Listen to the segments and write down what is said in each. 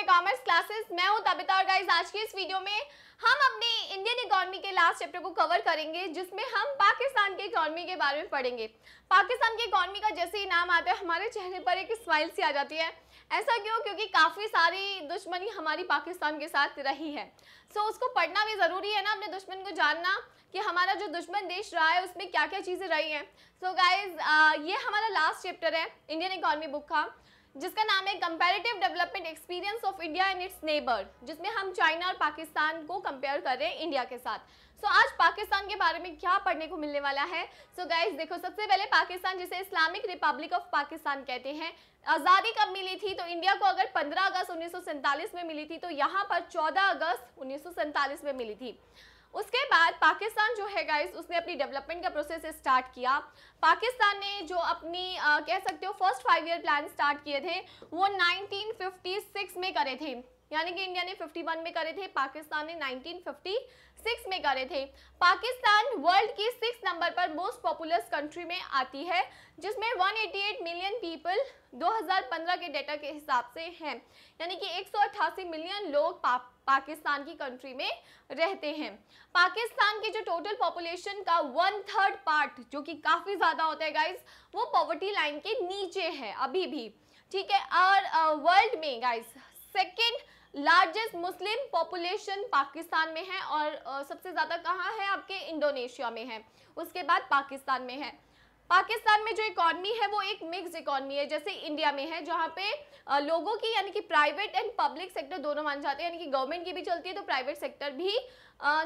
to commerce classes मैं हूं तबिता और गाइस आज की इस वीडियो में हम अपने इंडियन इकोनॉमी के लास्ट चैप्टर को कवर करेंगे जिसमें हम पाकिस्तान के इकोनॉमी के बारे में पढ़ेंगे पाकिस्तान की इकोनॉमी का जैसे ही नाम आता है हमारे चेहरे पर एक स्माइल सी आ जाती है ऐसा क्यों क्योंकि काफ़ी सारी दुश्मनी हमारी पाकिस्तान के साथ रही है सो उसको पढ़ना भी ज़रूरी है ना अपने दुश्मन को जानना कि हमारा जो दुश्मन देश रहा है उसमें क्या क्या चीज़ें रही हैं सो गाइज़ ये हमारा लास्ट चैप्टर है इंडियन इकॉनमी बुक का जिसका नाम है comparative development experience of India and its neighbour जिसमें हम चाइना और पाकिस्तान को कंपेयर कर रहे हैं इंडिया के साथ सो so, आज पाकिस्तान के बारे में क्या पढ़ने को मिलने वाला है सो so, गाइज देखो सबसे पहले पाकिस्तान जिसे इस्लामिक रिपब्लिक ऑफ पाकिस्तान कहते हैं आज़ादी कब मिली थी तो इंडिया को अगर 15 अगस्त उन्नीस में मिली थी तो यहाँ पर 14 अगस्त उन्नीस में मिली थी उसके बाद पाकिस्तान जो है गाइस उसने अपनी डेवलपमेंट का प्रोसेस स्टार्ट किया पाकिस्तान ने जो अपनी आ, कह सकते हो first five year plan start किए थे वो 1956 में करे थे यानी कि इंडिया ने 51 में करे थे पाकिस्तान ने 1956 में करे थे पाकिस्तान वर्ल्ड की सिक्स नंबर पर मोस्ट पॉपुलर कंट्री में आती है जिसमें 188 मिलियन पीपल 2015 के डेटा के हिसाब से हैं यानी कि एक मिलियन लोग पा, पाकिस्तान की कंट्री में रहते हैं पाकिस्तान की जो टोटल पॉपुलेशन का वन थर्ड पार्ट जो कि काफ़ी ज़्यादा होता है गाइज वो पॉवर्टी लाइन के नीचे है अभी भी ठीक है और वर्ल्ड में guys second largest Muslim population Pakistan में है और सबसे ज़्यादा कहाँ है आपके इंडोनेशिया में है उसके बाद पाकिस्तान में है पाकिस्तान में जो इकॉनमी है वो एक मिक्स इकॉनमी है जैसे इंडिया में है जहाँ पे लोगों की यानी कि प्राइवेट एंड पब्लिक सेक्टर दोनों मान जाते हैं यानी कि गवर्नमेंट की भी चलती है तो प्राइवेट सेक्टर भी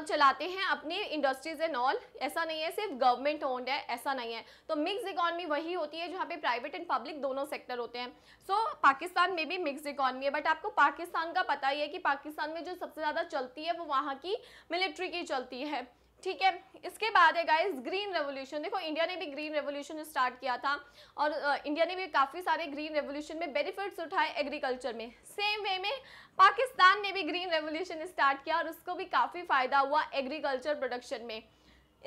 चलाते हैं अपने इंडस्ट्रीज एंड ऑल ऐसा नहीं है सिर्फ गवर्नमेंट ओन्ड है ऐसा नहीं है तो मिक्स इकॉनमी वही होती है जहाँ पे प्राइवेट एंड पब्लिक दोनों सेक्टर होते हैं सो so, पाकिस्तान में भी मिक्स इकॉनमी है बट आपको पाकिस्तान का पता ही है कि पाकिस्तान में जो सबसे ज़्यादा चलती है वो वहाँ की मिलिट्री की चलती है ठीक है इसके बाद है गाइस ग्रीन रेवोल्यूशन देखो इंडिया ने भी ग्रीन रेवोल्यूशन स्टार्ट किया था और इंडिया ने भी काफ़ी सारे ग्रीन रेवोल्यूशन में बेनिफिट्स उठाए एग्रीकल्चर में सेम वे में पाकिस्तान ने भी ग्रीन रेवोल्यूशन स्टार्ट किया और उसको भी काफ़ी फ़ायदा हुआ एग्रीकल्चर प्रोडक्शन में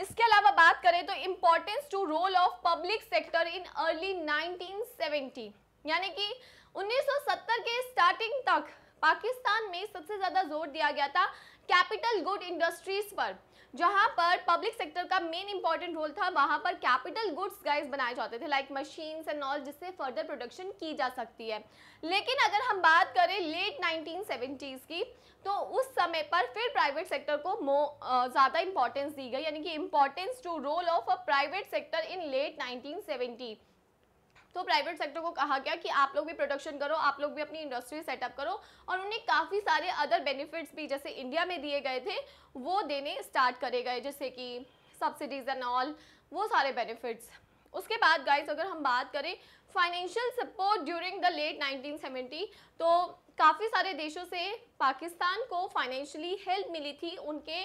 इसके अलावा बात करें तो importance to role of public sector in early nineteen यानी कि उन्नीस के स्टार्टिंग तक पाकिस्तान में सबसे ज़्यादा जोर दिया गया था कैपिटल गुड इंडस्ट्रीज पर जहां पर पब्लिक सेक्टर का मेन इंपॉर्टेंट रोल था वहां पर कैपिटल गुड्स गाइस बनाए जाते थे लाइक मशीन्स एंड ऑल जिससे फर्दर प्रोडक्शन की जा सकती है लेकिन अगर हम बात करें लेट नाइनटीन की तो उस समय पर फिर प्राइवेट सेक्टर को ज़्यादा इंपॉर्टेंस दी गई यानी कि importance to role of a private sector in late nineteen तो प्राइवेट सेक्टर को कहा गया कि आप लोग भी प्रोडक्शन करो आप लोग भी अपनी इंडस्ट्री सेटअप करो और उन्हें काफ़ी सारे अदर बेनिफिट्स भी जैसे इंडिया में दिए गए थे वो देने स्टार्ट करे गए जैसे कि सब्सिडीज़ एंड ऑल वो सारे बेनिफिट्स उसके बाद गाइस अगर हम बात करें financial support during the late 1970 तो काफ़ी सारे देशों से पाकिस्तान को फाइनेंशियली हेल्प मिली थी उनके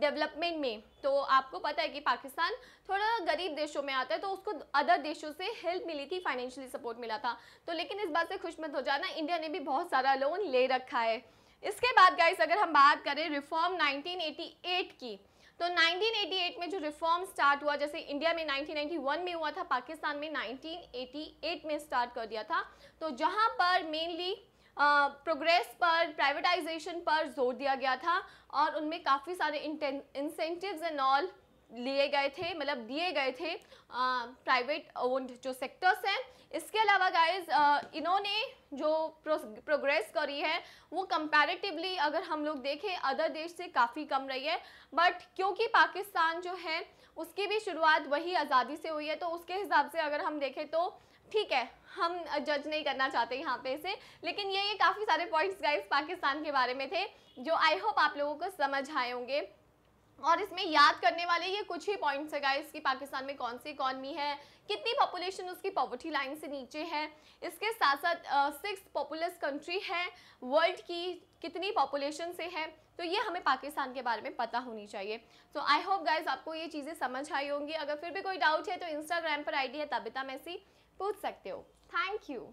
डेवलपमेंट में तो आपको पता है कि पाकिस्तान थोड़ा गरीब देशों में आता है तो उसको अदर देशों से हेल्प मिली थी फाइनेंशियली सपोर्ट मिला था तो लेकिन इस बात से खुश मत हो जाना इंडिया ने भी बहुत सारा लोन ले रखा है इसके बाद गाइस अगर हम बात करें रिफॉर्म 1988 की तो 1988 में जो रिफॉर्म स्टार्ट हुआ जैसे इंडिया में 1991 में हुआ था पाकिस्तान में 1988 में स्टार्ट कर दिया था तो जहाँ पर मेनली प्रोग्रेस पर प्राइवेटाइजेशन पर जोर दिया गया था और उनमें काफ़ी सारे इंसेंटिव्स एंड ऑल लिए गए थे मतलब दिए गए थे प्राइवेट ओन्ड जो सेक्टर्स हैं इसके अलावा गाइस इन्होंने जो प्रो, प्रोग्रेस करी है वो कंपैरेटिवली अगर हम लोग देखें अदर देश से काफ़ी कम रही है बट क्योंकि पाकिस्तान जो है उसकी भी शुरुआत वही आज़ादी से हुई है तो उसके हिसाब से अगर हम देखें तो ठीक है हम जज नहीं करना चाहते यहाँ पे इसे लेकिन ये ये काफ़ी सारे पॉइंट्स गाइस पाकिस्तान के बारे में थे जो आई होप आप लोगों को समझ आए होंगे और इसमें याद करने वाले ये कुछ ही पॉइंट्स है गाइस कि पाकिस्तान में कौन सी इकॉनमी है कितनी पॉपुलेशन उसकी पॉवर्टी लाइन से नीचे है इसके साथ साथ सिक्स पॉपुलस कंट्री है वर्ल्ड की कितनी पॉपुलेशन से है तो ये हमें पाकिस्तान के बारे में पता होनी चाहिए तो आई होप गाइज आपको ये चीज़ें समझ आई होंगी अगर फिर भी कोई डाउट है तो इंस्टाग्राम पर आईडी है तबिता मैसी पूछ सकते हो थैंक यू